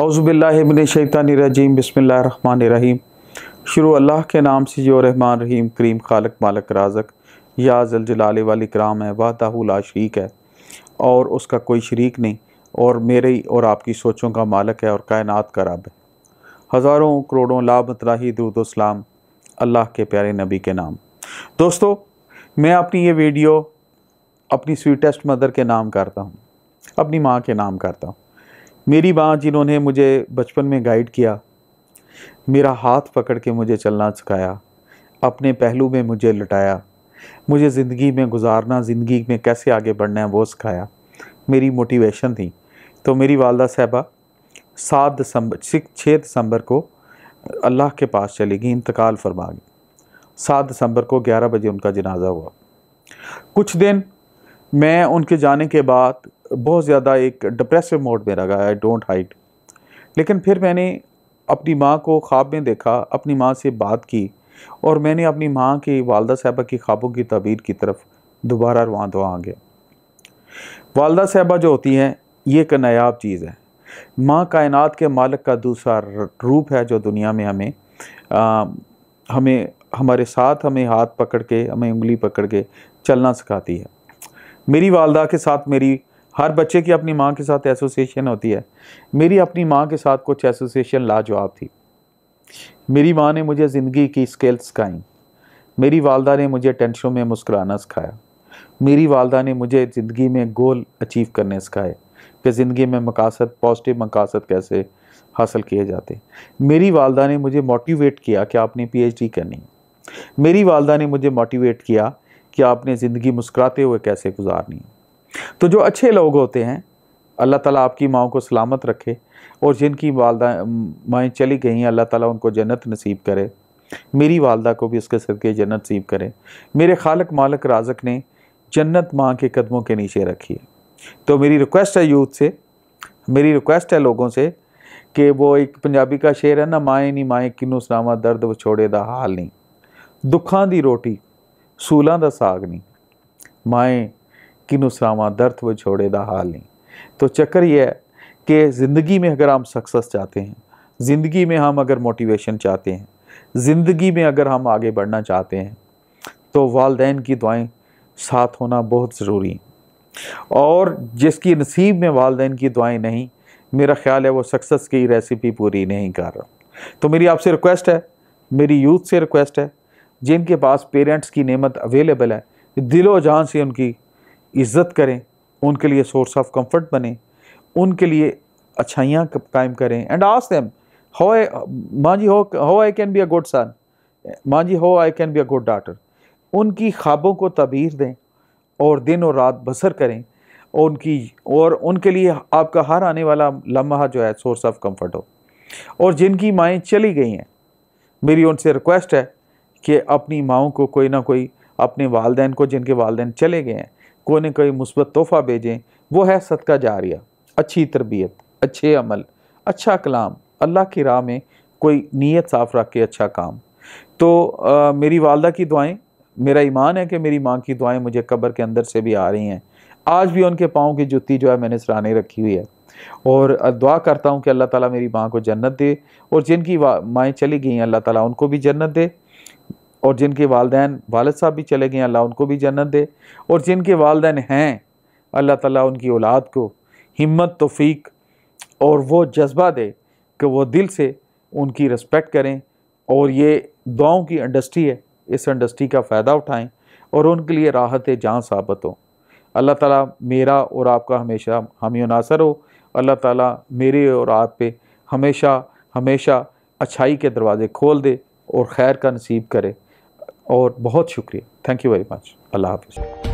run रहीम शुरू अल्लाह के नाम से जो रहमान रहीम करीम खालक मालक राजक या जलाल वाली कराम है वाहदाहुला शरीक है और उसका कोई शरीक नहीं और मेरे ही और आपकी सोचों का मालक है और कायनात का रब है हज़ारों करोड़ों लाभतलाही दुरुदोसलाम अल्लाह के प्यारे नबी के नाम दोस्तों मैं अपनी ये वीडियो अपनी स्वीटेस्ट मदर के नाम करता हूँ अपनी माँ के नाम करता हूँ मेरी माँ जिन्होंने मुझे बचपन में गाइड किया मेरा हाथ पकड़ के मुझे चलना सिखाया अपने पहलू में मुझे लटाया मुझे ज़िंदगी में गुजारना ज़िंदगी में कैसे आगे बढ़ना है वो सिखाया मेरी मोटिवेशन थी तो मेरी वालदा साहबा सात दिसंबर छः दिसंबर को अल्लाह के पास चली गई इंतकाल फरमा गई सात दिसंबर को ग्यारह बजे उनका जनाजा हुआ कुछ दिन मैं उनके जाने के बाद बहुत ज़्यादा एक डिप्रेसिव मोड में लगा आई डोंट हाइट लेकिन फिर मैंने अपनी माँ को ख्वाब में देखा अपनी माँ से बात की और मैंने अपनी माँ की वालदा साहबा की ख्वाबों की तबीर की तरफ दोबारा रुआ दुआ आ गया वालदा साहबा जो होती हैं ये एक नायाब चीज़ है माँ कायनात के मालिक का दूसरा रूप है जो दुनिया में हमें आ, हमें हमारे साथ हमें हाथ पकड़ के हमें उंगली पकड़ के चलना सिखाती है मेरी वालदा के साथ मेरी हर बच्चे की अपनी माँ के साथ एसोसिएशन होती है मेरी अपनी माँ के साथ कुछ एसोसिएशन लाजवाब थी मेरी माँ ने मुझे ज़िंदगी की स्किल्स सिखाई मेरी वालदा ने मुझे टेंशनों में मुस्कुराना सिखाया मेरी वालदा ने मुझे ज़िंदगी में गोल अचीव करने सिखाए कि ज़िंदगी में मकासद पॉजिटिव मकासद कैसे हासिल किए जाते मेरी वालदा ने मुझे मोटिवेट किया कि आपने पीएचडी करनी मेरी वालदा ने मुझे मोटिवेट किया कि आपने ज़िंदगी मुस्कराते हुए कैसे गुजारनी है तो जो अच्छे लोग होते हैं अल्लाह ताला आपकी माओ को सलामत रखे और जिनकी वालदा माएँ चली गई हैं अल्लाह ताला उनको जन्नत नसीब करे मेरी वालदा को भी उसके सदक़े जन्नत नसीब करे मेरे खालक मालक राजक ने जन्नत माँ के कदमों के नीचे रखी है तो मेरी रिक्वेस्ट है यूथ से मेरी रिक्वेस्ट है लोगों से कि वो एक पंजाबी का शेर है ना माएँ नहीं माएँ किनू सलामा दर्द छोड़े दा हाल नहीं दुखा ਦੀ रोटी सूलों का साग नहीं माएँ किनु सामा दर्थ व छोड़े दा नहीं तो चक्कर यह है कि ज़िंदगी में अगर हम सक्सेस चाहते हैं ज़िंदगी में हम अगर मोटिवेशन चाहते हैं ज़िंदगी में अगर हम आगे बढ़ना चाहते हैं तो वालदेन की दुआएं साथ होना बहुत ज़रूरी है और जिसकी नसीब में वालदेन की दुआएं नहीं मेरा ख्याल है वो सक्सेस की रेसिपी पूरी नहीं कर रहा तो मेरी आपसे रिक्वेस्ट है मेरी यूथ से रिक्वेस्ट है जिनके पास पेरेंट्स की नेमत अवेलेबल है दिलो जान से उनकी इज़्ज़त करें उनके लिए सोर्स ऑफ कंफर्ट बने उनके लिए अच्छाइयाँ कायम करें एंड आस दैम हाउ माँ जी हो I can be a good son माँ जी हो I can be a good daughter उनकी ख्वाबों को तबीर दें और दिन और रात बसर करें और उनकी और उनके लिए आपका हर आने वाला लम्हा जो है सोर्स ऑफ कंफर्ट हो और जिनकी माएँ चली गई हैं मेरी उनसे रिक्वेस्ट है कि अपनी माओ को कोई ना कोई अपने वालदेन को जिनके वालदेन चले गए हैं कोई ना कोई मुस्बत तोहफ़ा भेजें वो है सदका जारिया अच्छी तरबियत अच्छे अमल अच्छा कलाम अल्लाह की राह में कोई नीयत साफ़ रख के अच्छा काम तो आ, मेरी वालदा की दुआएं मेरा ईमान है कि मेरी माँ की दुआएं मुझे कब्र के अंदर से भी आ रही हैं आज भी उनके पाँव की जुत्ती जो है मैंने सराहने रखी हुई है और दुआ करता हूँ कि अल्लाह ताला मेरी माँ को जन्नत दे और जिनकी माएँ चली गई हैं अल्लाह ताला उनको भी जन्नत दे और जिनके वालदेन वालद साहब भी चले गए अल्लाह उनको भी जन्नत दे और जिनके वालदेन हैं अल्लाह ताला उनकी औलाद को हिम्मत तोफ़ीक और वो जज्बा दे कि वो दिल से उनकी रिस्पेक्ट करें और ये दुआओं की इंडस्ट्री है इस इंडस्ट्री का फ़ायदा उठाएँ और उनके लिए राहत जहाँ साबित हो अल्लाह ताला मेरा और आपका हमेशा हामी नासर हो अल्लाह ताला मेरे और आप पे हमेशा हमेशा अच्छाई के दरवाज़े खोल दे और खैर का नसीब करे और बहुत शुक्रिया thank you very much Allah हाफिज़